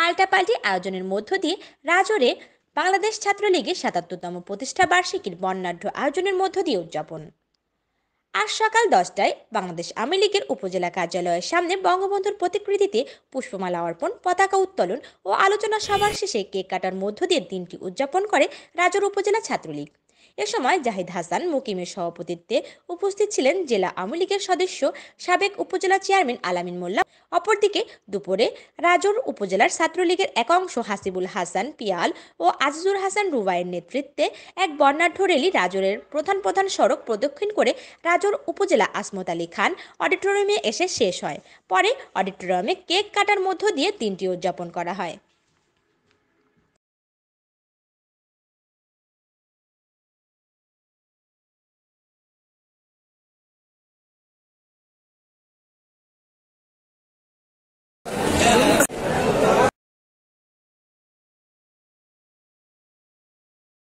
পাল্টাপাল্টি আয়োজনের মধ্য দিয়ে রাজরে বাংলাদেশ ছাত্রলীগের সাতাত্তরতম প্রতিষ্ঠা বার্ষিকীর বর্ণাঢ্য আয়োজনের মধ্য দিয়ে উদযাপন আজ সকাল দশটায় বাংলাদেশ আওয়ামী লীগের উপজেলা কার্যালয়ের সামনে বঙ্গবন্ধুর প্রতিকৃতিতে পুষ্পমালা অর্পণ পতাকা উত্তোলন ও আলোচনা সভার শেষে কেক কাটার মধ্য দিয়ে দিনটি উদযাপন করে রাজর উপজেলা ছাত্রলীগ এ সময় জাহিদ হাসান মুকিমের সভাপতিত্বে উপস্থিত ছিলেন জেলা আওয়ামী লীগের সদস্য সাবেক উপজেলা চেয়ারম্যান আলামিন মোল্লা অপরদিকে দুপুরে রাজর উপজেলার ছাত্রলীগের এক অংশ হাসিবুল হাসান পিয়াল ও আজিজুর হাসান রুবাইয়ের নেতৃত্বে এক বর্ণাঢ্য রেলি রাজরের প্রধান প্রধান সড়ক প্রদক্ষিণ করে রাজোর উপজেলা আসমত আলী খান অডিটোরিয়ামে এসে শেষ হয় পরে অডিটোরিয়ামে কেক কাটার মধ্য দিয়ে তিনটি উদযাপন করা হয়